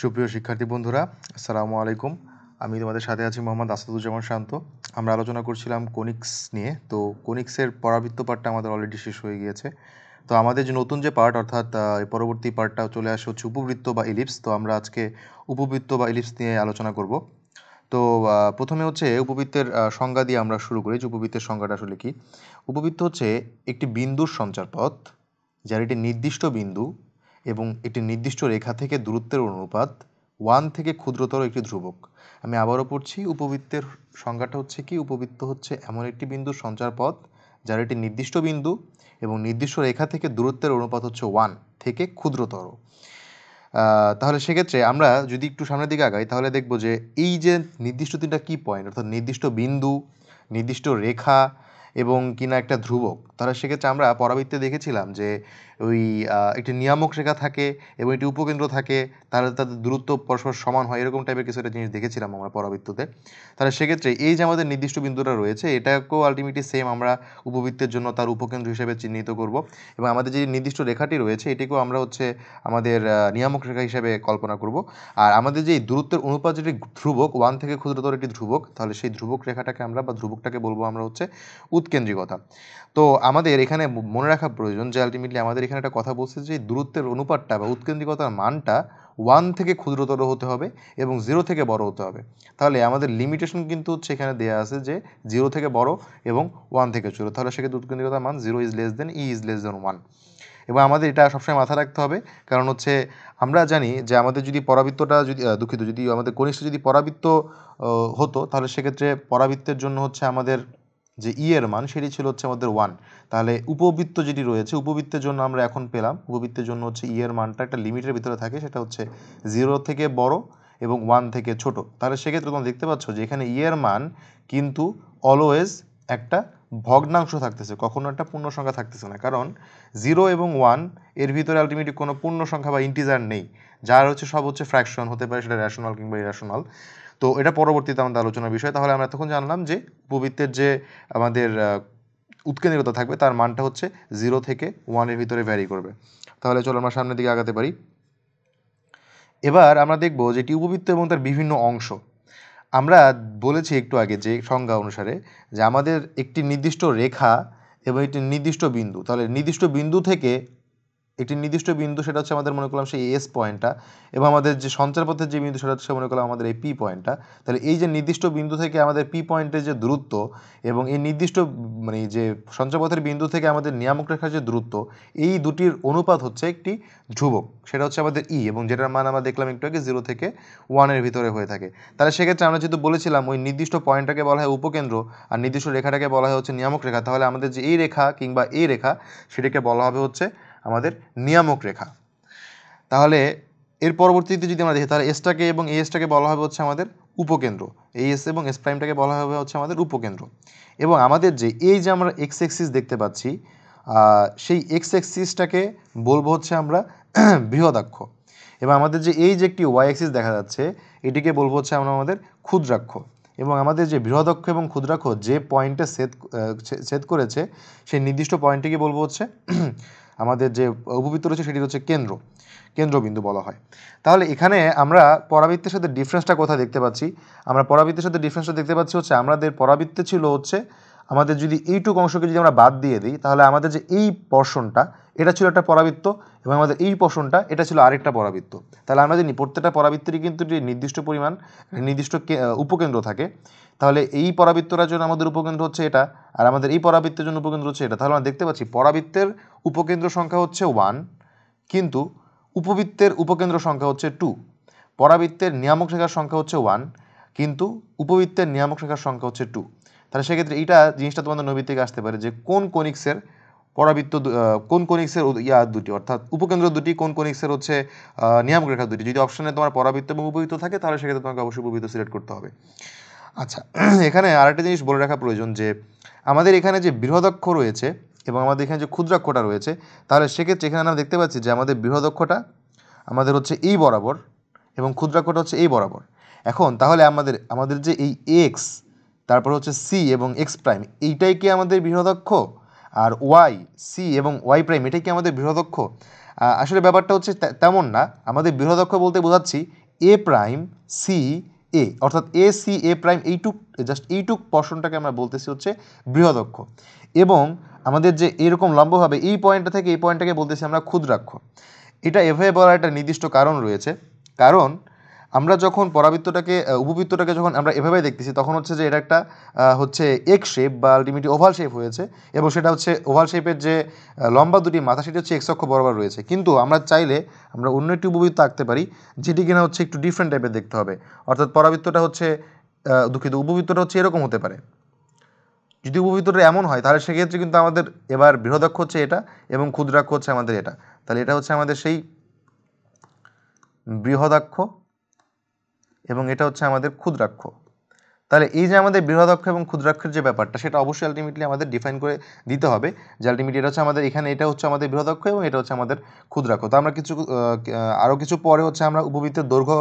সুপ্রিয় শিক্ষার্থী বন্ধুরা আসসালামু আলাইকুম আমি তোমাদের সাথে আছি মোহাম্মদ আসাদুজ্জামান শান্ত আমরা আলোচনা করছিলাম কোনিক্স নিয়ে তো কোনিক্সের পরাবৃত্ত পার্টটা আমাদের অলরেডি শেষ হয়ে গিয়েছে তো আমাদের যে নতুন যে পার্ট অর্থাৎ পরবর্তী পার্টটা চলে আসে হচ্ছে উপবৃত্ত বা ইলিপস তো আমরা আজকে উপবৃত্ত বা ইলিপস নিয়ে আলোচনা করব তো প্রথমে হচ্ছে উপবৃত্তের সংজ্ঞা দিয়ে আমরা শুরু করি যে উপবৃত্তের সংজ্ঞাটা আসলে কি উপবৃত্ত হচ্ছে একটি বিন্দুর সঞ্চার পথ যার একটি নির্দিষ্ট বিন্দু এবং একটি নির্দিষ্ট রেখা থেকে দূরত্বের অনুপাত ওয়ান থেকে ক্ষুদ্রতর একটি ধ্রুবক আমি আবারও পড়ছি উপবৃত্তের সংজ্ঞাটা হচ্ছে কি উপবৃত্ত হচ্ছে এমন একটি বিন্দুর সঞ্চার পথ যার একটি নির্দিষ্ট বিন্দু এবং নির্দিষ্ট রেখা থেকে দূরত্বের অনুপাত হচ্ছে ওয়ান থেকে ক্ষুদ্রতর তাহলে সেক্ষেত্রে আমরা যদি একটু সামনের দিকে আগাই তাহলে দেখব যে এই যে নির্দিষ্ট তিনটা কী পয়েন্ট অর্থাৎ নির্দিষ্ট বিন্দু নির্দিষ্ট রেখা এবং কিনা একটা ধ্রুবক তারা সেক্ষেত্রে আমরা পরাবৃত্তে দেখেছিলাম যে ওই একটি নিয়ামক রেখা থাকে এবং একটি উপকেন্দ্র থাকে তাহলে তাদের দূরত্ব পরস্পর সমান হয় এরকম টাইপের কিছু একটা জিনিস দেখেছিলাম আমরা পরাবৃত্ততে তাহলে সেক্ষেত্রে এই যে আমাদের নির্দিষ্ট বিন্দুটা রয়েছে এটাকেও আলটিমেটলি সেম আমরা উপবৃত্তের জন্য তার উপকেন্দ্র হিসেবে চিহ্নিত করব এবং আমাদের যে নির্দিষ্ট রেখাটি রয়েছে এটিকেও আমরা হচ্ছে আমাদের নিয়ামক রেখা হিসেবে কল্পনা করব আর আমাদের যে দূরত্বের অনুপাত যেটি ধ্রুবক ওয়ান থেকে ক্ষুদ্রতর একটি ধ্রুবক তাহলে সেই ধ্রুবক রেখাটাকে আমরা বা ধ্রুবকটাকে বলবো আমরা হচ্ছে দূরত্ব কেন্দ্রিকতা তো আমাদের এখানে মনে রাখা প্রয়োজন যে আলটিমেটলি আমাদের এখানে একটা কথা বলছে যে দূরত্বের অনুপাতটা বা উৎকেন্দ্রিকতার মানটা ওয়ান থেকে ক্ষুদ্রতর হতে হবে এবং জিরো থেকে বড় হতে হবে তাহলে আমাদের লিমিটেশন কিন্তু হচ্ছে এখানে দেওয়া আছে যে জিরো থেকে বড় এবং ওয়ান থেকে ছোটো তাহলে সেক্ষেত্রে উৎকেন্দ্রিকতার মান zero is less than e is less than one এবং আমাদের এটা সবসময় মাথায় রাখতে হবে কারণ হচ্ছে আমরা জানি যে আমাদের যদি পরাবৃত্তটা যদি দুঃখিত যদি আমাদের কনিষ্ঠ যদি পরাবৃত্ত হতো তাহলে সেক্ষেত্রে পরাবৃত্তের জন্য হচ্ছে আমাদের যে ই e এর মান সেটি ছিল হচ্ছে আমাদের ওয়ান তাহলে উপবৃত্ত যেটি রয়েছে উপবৃত্তের জন্য আমরা এখন পেলাম উপবৃত্তের জন্য হচ্ছে ই e এর মানটা একটা লিমিটের ভিতরে থাকে সেটা হচ্ছে জিরো থেকে বড় এবং ওয়ান থেকে ছোট তাহলে সেক্ষেত্রে তোমরা দেখতে পাচ্ছ যে এখানে ই e এর মান কিন্তু অলওয়েজ একটা ভগ্নাংশ থাকতেছে কখনো একটা পূর্ণ সংখ্যা থাকতেছে না কারণ জিরো এবং ওয়ান এর ভিতরে আলটিমেটলি কোনো পূর্ণ সংখ্যা বা ইন্টিজার নেই যার হচ্ছে সব হচ্ছে ফ্র্যাকশন হতে পারে সেটা রেশনাল কিংবা ইরেশনাল তো এটা পরবর্তীতে আমাদের আলোচনার বিষয় তাহলে আমরা তখন জানলাম যে উপবৃত্তের যে আমাদের উৎকেন্দ্রিকতা থাকবে তার মানটা হচ্ছে জিরো থেকে ওয়ানের ভিতরে ভ্যারি করবে তাহলে চলো আমরা সামনের দিকে আগাতে পারি এবার আমরা দেখব যে একটি উপবৃত্ত এবং তার বিভিন্ন অংশ আমরা বলেছি একটু আগে যে সংজ্ঞা অনুসারে যে আমাদের একটি নির্দিষ্ট রেখা এবং একটি নির্দিষ্ট বিন্দু তাহলে নির্দিষ্ট বিন্দু থেকে একটি নির্দিষ্ট বিন্দু সেটা হচ্ছে আমাদের মনে করলাম সেই এস পয়েন্টটা এবং আমাদের যে সঞ্চারপথের যে বিন্দু সেটা হচ্ছে মনে করলাম আমাদের এই পি পয়েন্টটা তাহলে এই যে নির্দিষ্ট বিন্দু থেকে আমাদের পি পয়েন্টের যে দূরত্ব এবং এই নির্দিষ্ট মানে যে সঞ্চারপথের বিন্দু থেকে আমাদের নিয়ামক রেখার যে দূরত্ব এই দুটির অনুপাত হচ্ছে একটি ধ্রুবক সেটা হচ্ছে আমাদের ই e এবং যেটার মান আমরা দেখলাম একটু আগে জিরো থেকে ওয়ানের ভিতরে হয়ে থাকে তাহলে সেক্ষেত্রে আমরা যেহেতু বলেছিলাম ওই নির্দিষ্ট পয়েন্টটাকে বলা হয় উপকেন্দ্র আর নির্দিষ্ট রেখাটাকে বলা হয় হচ্ছে নিয়ামক রেখা তাহলে আমাদের যে এই রেখা কিংবা এই রেখা সেটাকে বলা হবে হচ্ছে আমাদের নিয়ামক রেখা তাহলে এর পরবর্তীতে যদি আমরা দেখি তাহলে এসটাকে এবং এসটাকে বলা হবে হচ্ছে আমাদের উপকেন্দ্র এই এস এবং এস প্রাইমটাকে বলা হবে হচ্ছে আমাদের উপকেন্দ্র এবং আমাদের যে এই যে আমরা এক্স এক্সিস দেখতে পাচ্ছি সেই এক্স এক্সিসটাকে বলবো হচ্ছে আমরা বৃহদাক্ষ এবং আমাদের যে এই যে একটি ওয়াই এক্সিস দেখা যাচ্ছে এটিকে বলবো হচ্ছে আমরা আমাদের ক্ষুদ্রাক্ষ এবং আমাদের যে বৃহদাক্ষ এবং ক্ষুদ্রাক্ষ যে পয়েন্টে সেদ ছেদ করেছে সেই নির্দিষ্ট পয়েন্টটিকে বলবো হচ্ছে আমাদের যে উপবৃত্ত রয়েছে সেটি হচ্ছে কেন্দ্র কেন্দ্রবিন্দু বলা হয় তাহলে এখানে আমরা পরাবৃত্তের সাথে ডিফারেন্সটা কোথায় দেখতে পাচ্ছি আমরা পরাবৃত্তের সাথে ডিফারেন্সটা দেখতে পাচ্ছি হচ্ছে আমাদের পরাবৃত্তে ছিল হচ্ছে আমাদের যদি এইটুক অংশকে যদি আমরা বাদ দিয়ে দিই তাহলে আমাদের যে এই পর্ষণটা এটা ছিল একটা পরাবৃত্ত এবং আমাদের এই পোষণটা এটা ছিল আরেকটা পরাবৃত্ত তাহলে আমরা জানি প্রত্যেকটা পরাবৃত্তিরই কিন্তু যে নির্দিষ্ট পরিমাণ মানে নির্দিষ্ট উপকেন্দ্র থাকে তাহলে এই পরাবৃত্তটার জন্য আমাদের উপকেন্দ্র হচ্ছে এটা আর আমাদের এই পরাবৃত্তের জন্য উপকেন্দ্র হচ্ছে এটা তাহলে আমরা দেখতে পাচ্ছি পরাবৃত্তের উপকেন্দ্র সংখ্যা হচ্ছে ওয়ান কিন্তু উপবৃত্তের উপকেন্দ্র সংখ্যা হচ্ছে টু পরাবৃত্তের নিয়ামক রেখার সংখ্যা হচ্ছে ওয়ান কিন্তু উপবৃত্তের নিয়ামক রেখার সংখ্যা হচ্ছে টু তাহলে সেক্ষেত্রে এইটা জিনিসটা তোমাদের থেকে আসতে পারে যে কোন কনিক্সের পরাবৃত্ত কোন কোনিক্সের ইয়া দুটি অর্থাৎ উপকেন্দ্র দুটি কোন কোনিক্সের হচ্ছে নিয়ামক রেখা দুটি যদি অপশানে তোমার পরাবৃত্ত এবং উপবৃত্ত থাকে তাহলে সেক্ষেত্রে তোমাকে অবশ্যই উপবৃত্ত সিলেক্ট করতে হবে আচ্ছা এখানে আরেকটা জিনিস বলে রাখা প্রয়োজন যে আমাদের এখানে যে বৃহদক্ষ রয়েছে এবং আমাদের এখানে যে ক্ষুদ্রাক্ষটা রয়েছে তাহলে সেক্ষেত্রে এখানে আমরা দেখতে পাচ্ছি যে আমাদের বৃহদক্ষটা আমাদের হচ্ছে এই বরাবর এবং ক্ষুদ্রাক্ষটা হচ্ছে এই বরাবর এখন তাহলে আমাদের আমাদের যে এই এক্স তারপর হচ্ছে সি এবং এক্স প্রাইম এইটাই কি আমাদের বৃহদক্ষ আর ওয়াই সি এবং ওয়াই প্রাইম এটা কি আমাদের বৃহদক্ষ আসলে ব্যাপারটা হচ্ছে তেমন না আমাদের বৃহদক্ষ বলতে বোঝাচ্ছি এ প্রাইম সি এ অর্থাৎ এ সি এ প্রাইম এইটুক জাস্ট এইটুক পশনটাকে আমরা বলতেছি হচ্ছে বৃহদক্ষ এবং আমাদের যে এরকম লম্ব হবে এই পয়েন্টটা থেকে এই পয়েন্টটাকে বলতেছি আমরা ক্ষুদ্রাক্ষ এটা এভাবে বলার একটা নির্দিষ্ট কারণ রয়েছে কারণ আমরা যখন পরাবৃত্তটাকে উপবৃত্তটাকে যখন আমরা এভাবে দেখতেছি তখন হচ্ছে যে এটা একটা হচ্ছে এক শেপ বা আলটিমেটলি ওভাল শেপ হয়েছে এবং সেটা হচ্ছে ওভাল শেপের যে লম্বা দুটি মাথা সেটি হচ্ছে এক্স বরাবর রয়েছে কিন্তু আমরা চাইলে আমরা অন্য একটি উপবৃত্ত আঁকতে পারি যেটি কিনা হচ্ছে একটু ডিফারেন্ট টাইপের দেখতে হবে অর্থাৎ পরাবৃত্তটা হচ্ছে দুঃখিত উপবৃত্তটা হচ্ছে এরকম হতে পারে যদি উপবৃত্তটা এমন হয় তাহলে সেক্ষেত্রে কিন্তু আমাদের এবার বৃহদাক্ষ হচ্ছে এটা এবং ক্ষুদ্রাক্ষ হচ্ছে আমাদের এটা তাহলে এটা হচ্ছে আমাদের সেই বৃহদাক্ষ এবং এটা হচ্ছে আমাদের ক্ষুদ্রাক্ষ তাহলে এই যে আমাদের বৃহদাক্ষ এবং ক্ষুদ্রাক্ষের যে ব্যাপারটা সেটা অবশ্যই আলটিমেটলি আমাদের ডিফাইন করে দিতে হবে যে আলটিমেটলি এটা হচ্ছে আমাদের এখানে এটা হচ্ছে আমাদের বৃহদাক্ষ এবং এটা হচ্ছে আমাদের ক্ষুদ্রাক্ষ তো আমরা কিছু আরও কিছু পরে হচ্ছে আমরা উপবৃত্তের দৈর্ঘ্য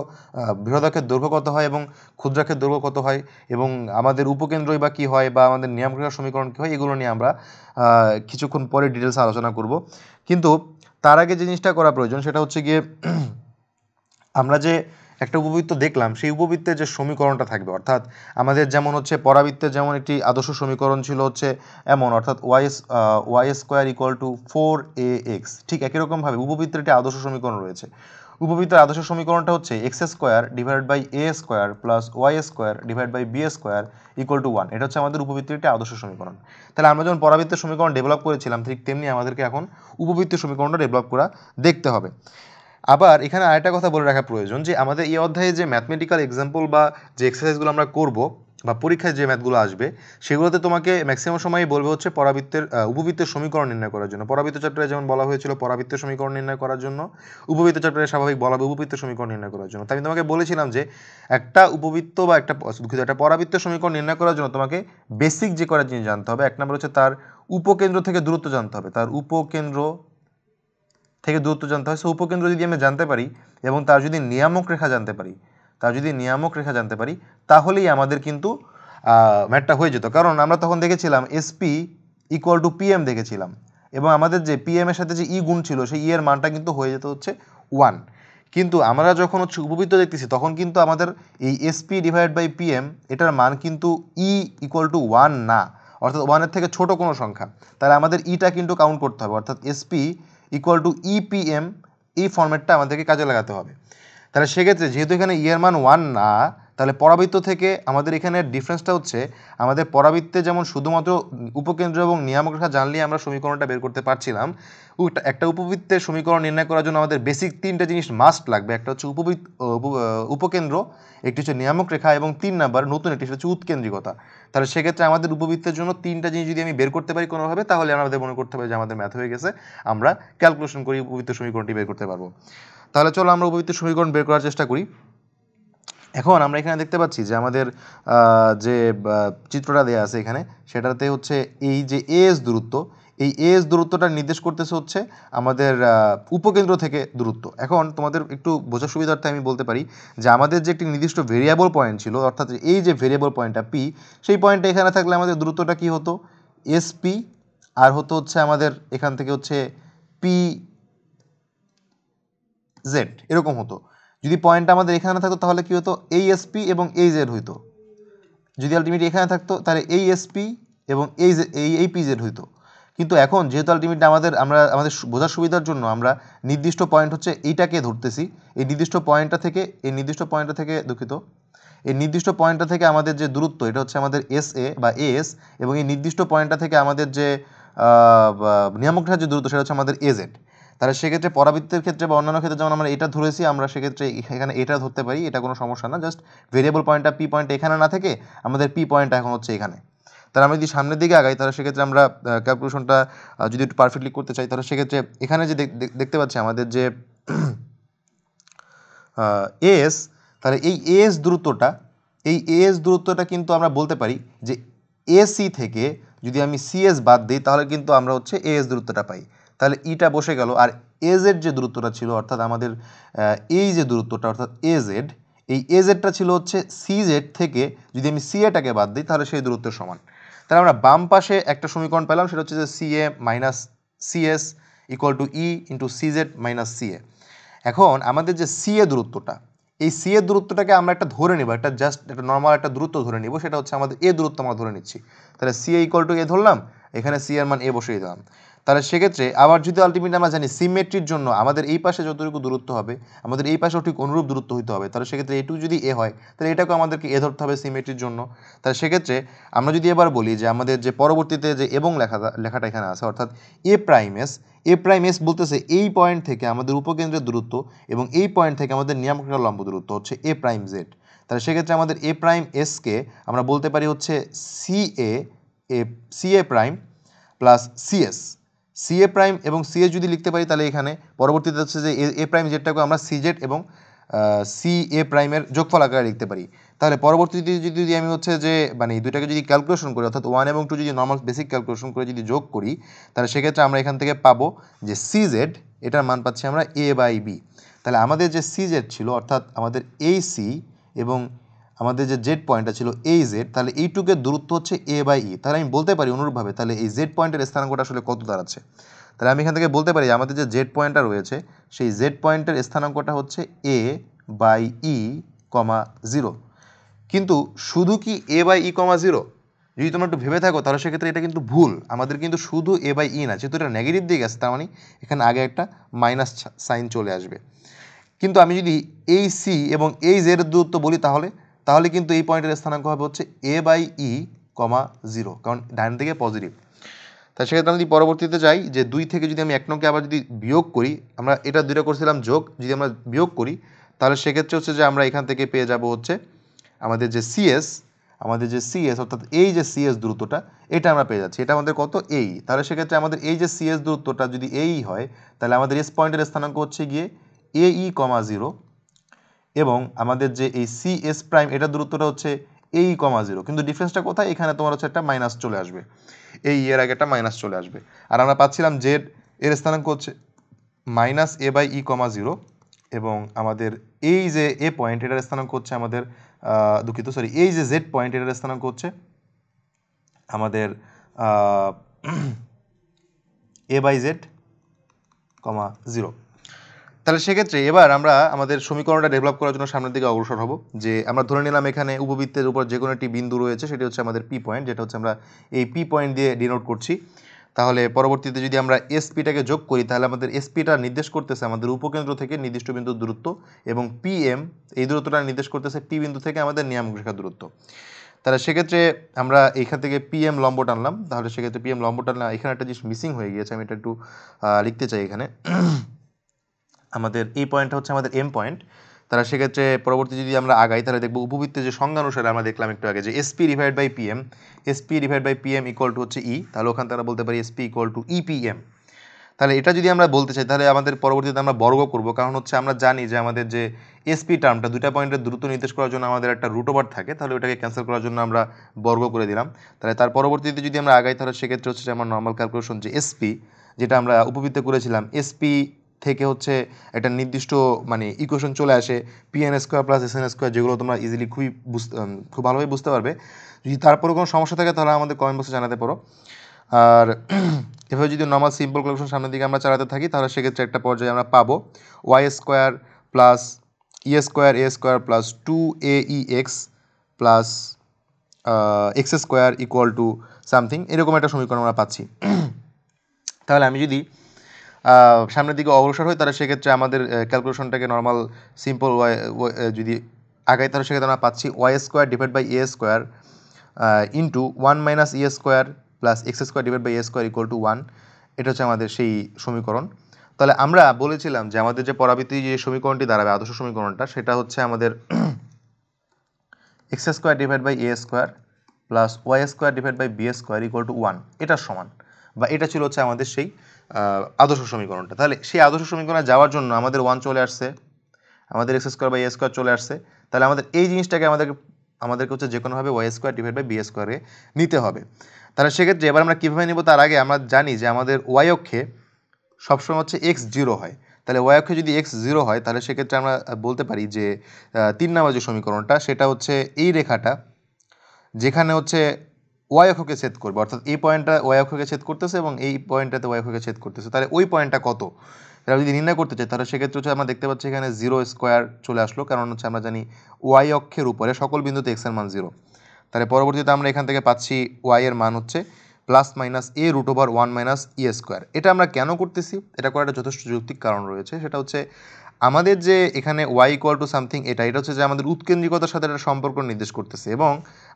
বৃহদাক্ষের দৈর্ঘ্য কত হয় এবং ক্ষুদ্রাক্ষের দৈর্ঘ্য কত হয় এবং আমাদের উপকেন্দ্রই বা কী হয় বা আমাদের নিয়ামক্রিয়া সমীকরণ কী হয় এগুলো নিয়ে আমরা কিছুক্ষণ পরে ডিটেলস আলোচনা করব কিন্তু তার আগে যে জিনিসটা করা প্রয়োজন সেটা হচ্ছে গিয়ে আমরা যে একটা উপবৃত্ত দেখলাম সেই উপবৃত্তের যে সমীকরণটা থাকবে অর্থাৎ আমাদের যেমন হচ্ছে পরাবৃত্তের যেমন একটি আদর্শ সমীকরণ ছিল হচ্ছে এমন অর্থাৎ ওয়াইএস Y square equal to four A X ঠিক একই রকমভাবে উপবৃত্তের একটি আদর্শ সমীকরণ রয়েছে উপবৃত্তের আদর্শ সমীকরণটা হচ্ছে X square divide by A square plus Y square divide by B square equal to one এটা হচ্ছে আমাদের উপবৃত্তের একটি আদর্শ সমীকরণ তাহলে আমরা যখন পরাবৃত্তের সমীকরণ ডেভেলপ করেছিলাম ঠিক তেমনি আমাদেরকে এখন উপবৃত্তের সমীকরণটা ডেভেলপ করা দেখতে হবে আবার এখানে আরেকটা কথা বলে রাখা প্রয়োজন যে আমাদের এই অধ্যায়ে যে ম্যাথমেটিক্যাল এক্সাম্পল বা যে এক্সারসাইজগুলো আমরা করব বা পরীক্ষায় যে ম্যাথগুলো আসবে সেগুলোতে তোমাকে ম্যাক্সিমাম সময়ই বলবে হচ্ছে পরাবৃত্তের উপবৃত্তের সমীকরণ নির্ণয় করার জন্য পরাবৃত্ত চ্যাপ্টারে যেমন বলা হয়েছিল পরাবৃত্তের সমীকরণ নির্ণয় করার জন্য উপবৃত্ত চ্যাপ্টারে স্বাভাবিক বলা হবে উপবৃত্তের সমীকরণ নির্ণয় করার জন্য তাই আমি তোমাকে বলেছিলাম যে একটা উপবৃত্ত বা একটা দুঃখিত একটা পরাবৃত্তের সমীকরণ নির্ণয় করার জন্য তোমাকে বেসিক যে করার জিনিস জানতে হবে এক নম্বর হচ্ছে তার উপকেন্দ্র থেকে দূরত্ব জানতে হবে তার উপকেন্দ্র থেকে দূরত্ব জানতে হয় সো উপকেন্দ্র যদি আমি জানতে পারি এবং তার যদি নিয়ামক রেখা জানতে পারি তার যদি নিয়ামক রেখা জানতে পারি তাহলেই আমাদের কিন্তু ম্যাটটা হয়ে যেত কারণ আমরা তখন দেখেছিলাম এসপি ইকুয়াল টু পিএম দেখেছিলাম এবং আমাদের যে পিএম এর সাথে যে ই e গুণ ছিল সেই ই e এর মানটা কিন্তু হয়ে যেত হচ্ছে ওয়ান কিন্তু আমরা যখন হচ্ছে উপবৃত্ত দেখতেছি তখন কিন্তু আমাদের এই এসপি ডিভাইড বাই পিএম এটার মান কিন্তু ই ইকুয়াল টু ওয়ান না অর্থাৎ ওয়ানের থেকে ছোট কোনো সংখ্যা তাহলে আমাদের ইটা e কিন্তু কাউন্ট করতে হবে অর্থাৎ এসপি ইকুয়াল টু ইপিএম এই ফর্মেটটা আমাদেরকে কাজে লাগাতে হবে তাহলে সেক্ষেত্রে যেহেতু এখানে ইয়ের মান ওয়ান না তাহলে পরাবৃত্ত থেকে আমাদের এখানে ডিফারেন্সটা হচ্ছে আমাদের পরাবৃত্তে যেমন শুধুমাত্র উপকেন্দ্র এবং নিয়ামক রেখা জানলেই আমরা সমীকরণটা বের করতে পারছিলাম একটা উপবৃত্তের সমীকরণ নির্ণয় করার জন্য আমাদের বেসিক তিনটা জিনিস মাস্ট লাগবে একটা হচ্ছে উপবৃত্ত উপকেন্দ্র একটি হচ্ছে নিয়ামক রেখা এবং তিন নাম্বার নতুন একটি হচ্ছে উৎকেন্দ্রিকতা তাহলে সেক্ষেত্রে আমাদের উপবৃত্তের জন্য তিনটা জিনিস যদি আমি বের করতে পারি কোনোভাবে তাহলে আমাদের মনে করতে হবে যে আমাদের ম্যাথ হয়ে গেছে আমরা ক্যালকুলেশন করি উপবৃত্ত সমীকরণটি বের করতে পারবো তাহলে চলো আমরা উপবৃত্ত সমীকরণ বের করার চেষ্টা করি এখন আমরা এখানে দেখতে পাচ্ছি যে আমাদের যে চিত্রটা দেওয়া আছে এখানে সেটাতে হচ্ছে এই যে এস দূরত্ব এই এস দূরত্বটা নির্দেশ করতেছে হচ্ছে আমাদের উপকেন্দ্র থেকে দূরত্ব এখন তোমাদের একটু বোঝার সুবিধার্থে আমি বলতে পারি যে আমাদের যে একটি নির্দিষ্ট ভেরিয়েবল পয়েন্ট ছিল অর্থাৎ এই যে ভেরিয়েবল পয়েন্টটা পি সেই পয়েন্টটা এখানে থাকলে আমাদের দূরত্বটা কি হতো এস পি আর হতো হচ্ছে আমাদের এখান থেকে হচ্ছে পি জেড এরকম হতো যদি পয়েন্টটা আমাদের এখানে থাকতো তাহলে কী হতো এই এসপি এবং এই জেড হইতো যদি আলটিমেটলি এখানে থাকতো তাহলে এই এসপি এবং এই এই এই পি জেড হইতো কিন্তু এখন যেহেতু আলটিমেটলি আমাদের আমরা আমাদের বোঝার সুবিধার জন্য আমরা নির্দিষ্ট পয়েন্ট হচ্ছে এইটাকে ধরতেছি এই নির্দিষ্ট পয়েন্টটা থেকে এই নির্দিষ্ট পয়েন্টটা থেকে দুঃখিত এই নির্দিষ্ট পয়েন্টটা থেকে আমাদের যে দূরত্ব এটা হচ্ছে আমাদের এস এ বা এস এবং এই নির্দিষ্ট পয়েন্টটা থেকে আমাদের যে নিয়ামকটার যে দূরত্ব সেটা হচ্ছে আমাদের এজেড তাহলে সেক্ষেত্রে পরাবৃত্তের ক্ষেত্রে বা অন্যান্য ক্ষেত্রে যেমন আমরা এটা ধরেছি আমরা সেক্ষেত্রে এখানে এটা ধরতে পারি এটা কোনো সমস্যা না জাস্ট ভেরিয়েবল পয়েন্টটা পি পয়েন্ট এখানে না থেকে আমাদের পি পয়েন্টটা এখন হচ্ছে এখানে তাহলে আমরা যদি সামনের দিকে আগাই তাহলে সেক্ষেত্রে আমরা ক্যালকুলেশনটা যদি একটু পারফেক্টলি করতে চাই তাহলে সেক্ষেত্রে এখানে যে দেখতে পাচ্ছি আমাদের যে এস তাহলে এই এস দূরত্বটা এই এস দূরত্বটা কিন্তু আমরা বলতে পারি যে এসি থেকে যদি আমি সিএস বাদ দিই তাহলে কিন্তু আমরা হচ্ছে এএস দূরত্বটা পাই তাহলে ইটা বসে গেল আর এজেড যে দূরত্বটা ছিল অর্থাৎ আমাদের এই যে দূরত্বটা অর্থাৎ এজেড এই এজেডটা ছিল হচ্ছে সি জেড থেকে যদি আমি সি এটাকে বাদ দিই তাহলে সেই দূরত্বের সমান তাহলে আমরা বাম পাশে একটা সমীকরণ পেলাম সেটা হচ্ছে যে C A minus CS equal to E into CZ minus C A এখন আমাদের যে সি এ দূরত্বটা এই সি দূরত্বটাকে আমরা একটা ধরে নেব একটা জাস্ট একটা নর্মাল একটা দূরত্ব ধরে নেব সেটা হচ্ছে আমাদের এ দূরত্ব আমরা ধরে নিচ্ছি তাহলে C A equal to A ধরলাম এখানে সি এর মান এ বসিয়ে দিলাম তাহলে সেক্ষেত্রে আবার যদি আলটিমেটলি আমরা জানি সিমেট্রির জন্য আমাদের এই পাশে যতটুকু দূরত্ব হবে আমাদের এই পাশেও ঠিক অনুরূপ দূরত্ব হইতে হবে তাহলে সেক্ষেত্রে এটুকু যদি এ হয় তাহলে এটাকে আমাদেরকে এ ধরতে হবে সিমেট্রির জন্য তাহলে সেক্ষেত্রে আমরা যদি এবার বলি যে আমাদের যে পরবর্তীতে যে এবং লেখা লেখাটা এখানে আছে অর্থাৎ A prime S A prime S বলতেছে এই পয়েন্ট থেকে আমাদের উপকেন্দ্রের দূরত্ব এবং এই পয়েন্ট থেকে আমাদের নিয়ামকের লম্ব দূরত্ব হচ্ছে এ প্রাইম জেড তাহলে সেক্ষেত্রে আমাদের এ প্রাইম এসকে আমরা বলতে পারি হচ্ছে C A C A prime plus CS C A prime এবং সি এ যদি লিখতে পারি তাহলে এখানে পরবর্তীতে হচ্ছে যে এ প্রাইম জেডটাকে আমরা সিজেড এবং সি এ প্রাইমের যোগফল আকারে লিখতে পারি তাহলে পরবর্তীতে যদি আমি হচ্ছে যে মানে দুইটাকে যদি ক্যালকুলেশন করি অর্থাৎ ওয়ান এবং টু যদি নর্মাল বেসিক ক্যালকুলেশন করে যদি যোগ করি তাহলে সেক্ষেত্রে আমরা এখান থেকে পাবো যে সি জেড এটার মান পাচ্ছি আমরা এ বাই বি তাহলে আমাদের যে সি জেড ছিল অর্থাৎ আমাদের এই সি এবং আমাদের যে জেড পয়েন্টটা ছিল এই জেড তাহলে এইটুকের দূরত্ব হচ্ছে এ বাই ই তাহলে আমি বলতে পারি অনুরূপভাবে তাহলে এই জেড পয়েন্টের স্থানাঙ্কটা আসলে কত দাঁড়াচ্ছে তাহলে আমি এখান থেকে বলতে পারি আমাদের যে জেড পয়েন্টটা রয়েছে সেই জেড পয়েন্টের স্থানাঙ্কটা হচ্ছে এ বাই ই কমা জিরো কিন্তু শুধু কি এ বাই ই কমা জিরো যদি তোমরা একটু ভেবে থাকো তাহলে সেক্ষেত্রে এটা কিন্তু ভুল আমাদের কিন্তু শুধু এ বাই ই না যেহেতু এটা নেগেটিভ দিকে গেছে তার মানে এখানে আগে একটা মাইনাস সাইন চলে আসবে কিন্তু আমি যদি এই সি এবং এই জের দূরত্ব বলি তাহলে তাহলে কিন্তু এই পয়েন্টের স্থানাঙ্ক হবে হচ্ছে এ বাই ই কমা জিরো কারণ ডান থেকে পজিটিভ তাই সেক্ষেত্রে আমরা যদি পরবর্তীতে যাই যে দুই থেকে যদি আমি এক নংকে আবার যদি বিয়োগ করি আমরা এটা দুইটা করছিলাম যোগ যদি আমরা বিয়োগ করি তাহলে সেক্ষেত্রে হচ্ছে যে আমরা এখান থেকে পেয়ে যাব হচ্ছে আমাদের যে সিএস আমাদের যে সিএস অর্থাৎ এই যে সিএস দূরত্বটা এটা আমরা পেয়ে যাচ্ছি এটা আমাদের কত এই তাহলে সেক্ষেত্রে আমাদের এই যে সিএস দূরত্বটা যদি এই হয় তাহলে আমাদের এস পয়েন্টের স্থানাঙ্ক হচ্ছে গিয়ে এই e, কমা জিরো এবং আমাদের যে এই সি এস প্রাইম এটার দূরত্বটা হচ্ছে এই কমা জিরো কিন্তু ডিফারেন্সটা কোথায় এখানে তোমার হচ্ছে একটা মাইনাস চলে আসবে এই ইয়ের e আগে একটা মাইনাস চলে আসবে আর আমরা পাচ্ছিলাম জেড এর স্থানাঙ্ক হচ্ছে minus A by E comma zero এবং আমাদের এই যে এ পয়েন্ট এটার স্থানাঙ্ক হচ্ছে আমাদের দুঃখিত সরি এই যে জেড পয়েন্ট এটার স্থানাঙ্ক হচ্ছে আমাদের A by Z comma zero তাহলে সেক্ষেত্রে এবার আমরা আমাদের সমীকরণটা ডেভেলপ করার জন্য সামনের দিকে অগ্রসর হব যে আমরা ধরে নিলাম এখানে উপবৃত্তের উপর যে কোনো একটি বিন্দু রয়েছে সেটি হচ্ছে আমাদের পি পয়েন্ট যেটা হচ্ছে আমরা এই পি পয়েন্ট দিয়ে ডিনোট করছি তাহলে পরবর্তীতে যদি আমরা এসপিটাকে যোগ করি তাহলে আমাদের এসপিটা নির্দেশ করতেছে আমাদের উপকেন্দ্র থেকে নির্দিষ্ট বিন্দুর দূরত্ব এবং পিএম এই দূরত্বটা নির্দেশ করতেছে পি বিন্দু থেকে আমাদের নিয়ামরেখার দূরত্ব তাহলে সেক্ষেত্রে আমরা এখান থেকে পিএম লম্ব টানলাম তাহলে সেক্ষেত্রে পিএম লম্ব টানলাম এখানে একটা জিনিস মিসিং হয়ে গিয়েছে আমি এটা একটু লিখতে চাই এখানে আমাদের এই পয়েন্টটা হচ্ছে আমাদের এম পয়েন্ট তারা সেক্ষেত্রে পরবর্তী যদি আমরা আগাই তাহলে দেখবো উপবৃত্তে যে সংজ্ঞা অনুসারে আমরা দেখলাম একটু আগে যে SP divide by PM SP divide by PM equal to হচ্ছে ই e, তাহলে ওখানে তারা বলতে পারি এসপি ইকুয়াল টু ইপিএম তাহলে এটা যদি আমরা বলতে চাই তাহলে আমাদের পরবর্তীতে আমরা বর্গ করব কারণ হচ্ছে আমরা জানি যে আমাদের যে এসপি টার্মটা দুটা পয়েন্টের দ্রুত নির্দেশ করার জন্য আমাদের একটা রুট ওভার থাকে তাহলে ওটাকে ক্যান্সেল করার জন্য আমরা বর্গ করে দিলাম তাহলে তার পরবর্তীতে যদি আমরা আগাই তাহলে সেক্ষেত্রে হচ্ছে যে আমার নর্মাল ক্যালকুলেশন যে এসপি যেটা আমরা উপবৃত্ত করেছিলাম এসপি থেকে হচ্ছে একটা নির্দিষ্ট মানে ইকুয়েশন চলে আসে PN square plus S N square যেগুলো তোমরা ইজিলি খুবই বুঝতে খুব ভালোভাবে বুঝতে পারবে যদি তারপরে কোনো সমস্যা থাকে তাহলে আমাদের কমেন্ট বক্সে জানাতে পারো আর এভাবে যদি নর্মাল সিম্পল ক্যালকুলেশন সামনের দিকে আমরা চালাতে থাকি তাহলে সেক্ষেত্রে একটা পর্যায়ে আমরা পাবো Y square plus E square A square plus two A E X plus X square equal to something এরকম একটা সমীকরণ আমরা পাচ্ছি তাহলে আমি যদি সামনের দিকে অগ্রসর হয় তাহলে সেক্ষেত্রে আমাদের ক্যালকুলেশনটাকে নর্মাল সিম্পল ওয়াই যদি আগায় তাহলে সেক্ষেত্রে আমরা পাচ্ছি Y square divide by A square into one minus E square plus X square divide by A square equal to one এটা হচ্ছে আমাদের সেই সমীকরণ তাহলে আমরা বলেছিলাম যে আমাদের যে পরাবৃত্তি যে সমীকরণটি দাঁড়াবে আদর্শ সমীকরণটা সেটা হচ্ছে আমাদের X square divide by A square plus Y square divide by B square equal to one এটার সমান বা এটা ছিল হচ্ছে আমাদের সেই আদর্শ সমীকরণটা তাহলে সেই আদর্শ সমীকরণে যাওয়ার জন্য আমাদের ওয়ান চলে আসছে আমাদের এক্স স্কোয়ার বা এ স্কোয়ার চলে আসছে তাহলে আমাদের এই জিনিসটাকে আমাদের আমাদেরকে হচ্ছে যে কোনোভাবে Y square divide by B স্কোয়ারে নিতে হবে তাহলে সেক্ষেত্রে এবার আমরা কীভাবে নিব তার আগে আমরা জানি যে আমাদের ওয়াই অক্ষে সবসময় হচ্ছে এক্স জিরো হয় তাহলে ওয়াই অক্ষে যদি এক্স জিরো হয় তাহলে সেক্ষেত্রে আমরা বলতে পারি যে তিন নাম্বার যে সমীকরণটা সেটা হচ্ছে এই রেখাটা যেখানে হচ্ছে ওয়াই অক্ষকে ছেদ করবে অর্থাৎ এই পয়েন্টটা ওয়াই অক্ষকে ছেদ করতেছে এবং এই পয়েন্টটাতে ওয়াই অক্ষকে ছেদ করতেছে তাহলে ওই পয়েন্টটা কত এটা যদি নির্ণয় করতে চাই তাহলে সেক্ষেত্রে হচ্ছে আমরা দেখতে পাচ্ছি এখানে জিরো স্কোয়ার চলে আসলো কারণ হচ্ছে আমরা জানি ওয়াই অক্ষের উপরে সকল বিন্দুতে এক্সের মান জিরো তাহলে পরবর্তীতে আমরা এখান থেকে পাচ্ছি ওয়াই এর মান হচ্ছে plus minus A root over one minus E square এটা আমরা কেন করতেছি এটা করার একটা যথেষ্ট যৌক্তিক কারণ রয়েছে সেটা হচ্ছে আমাদের যে এখানে ওয়াই ইকোয়াল টু সামথিং এটা এটা হচ্ছে যে আমাদের উৎকেন্দ্রিকতার সাথে একটা সম্পর্ক নির্দেশ করতেছে এবং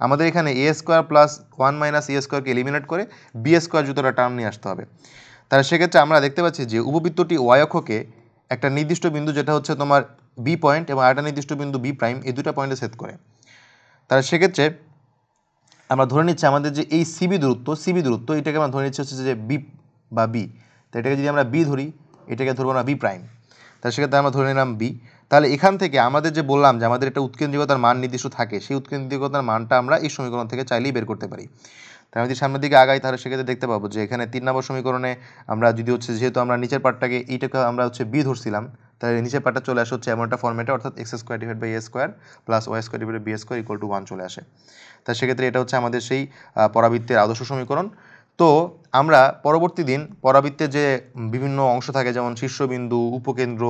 আমাদের এখানে A square plus one minus A স্কোয়ারকে এলিমিনেট করে বি স্কোয়ার জুতোটা টার্ম নিয়ে আসতে হবে তাহলে সেক্ষেত্রে আমরা দেখতে পাচ্ছি যে উপবৃত্তটি ওয়াই অক্ষকে একটা নির্দিষ্ট বিন্দু যেটা হচ্ছে তোমার বি পয়েন্ট এবং আরেকটা নির্দিষ্ট বিন্দু বি প্রাইম এই দুটা পয়েন্টে সেট করে তাহলে সেক্ষেত্রে আমরা ধরে নিচ্ছি আমাদের যে এই সিবি দূরত্ব সিবি দূরত্ব এটাকে আমরা ধরে নিচ্ছি হচ্ছে যে বি বা বি তো এটাকে যদি আমরা বি ধরি এটাকে ধরবো না বি প্রাইম তাহলে সেক্ষেত্রে আমরা ধরে নিলাম বি তাহলে এখান থেকে আমাদের যে বললাম যে আমাদের একটা উৎকেন্দ্রিকতার মান নির্দিষ্ট থাকে সেই উৎকেন্দ্রিকতার মানটা আমরা এই সমীকরণ থেকে চাইলেই বের করতে পারি তাহলে যদি সামনের দিকে আগাই তাহলে সেক্ষেত্রে দেখতে পাবো যে এখানে তিন নম্বর সমীকরণে আমরা যদি হচ্ছে যেহেতু আমরা নিচের পার্টটাকে এইটাকে আমরা হচ্ছে বি ধরছিলাম তাহলে নিচের পার্টটা চলে আসে হচ্ছে এমন একটা ফর্মেটে অর্থাৎ X square divide by A square plus Y square divide B square equal to one চলে আসে তাহলে সেক্ষেত্রে এটা হচ্ছে আমাদের সেই পরাবৃত্তের আদর্শ সমীকরণ তো আমরা পরবর্তী দিন পরাবৃত্তের যে বিভিন্ন অংশ থাকে যেমন শীর্ষবিন্দু উপকেন্দ্র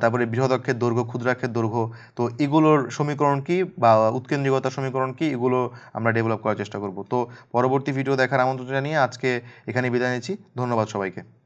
তারপরে বৃহদক্ষের দৈর্ঘ্য ক্ষুদ্রাক্ষের দৈর্ঘ্য তো এগুলোর সমীকরণ কি বা উৎকেন্দ্রিকতার সমীকরণ কি এগুলো আমরা ডেভেলপ করার চেষ্টা করব তো পরবর্তী ভিডিও দেখার আমন্ত্রণ জানিয়ে আজকে এখানে বিদায় নিচ্ছি ধন্যবাদ সবাইকে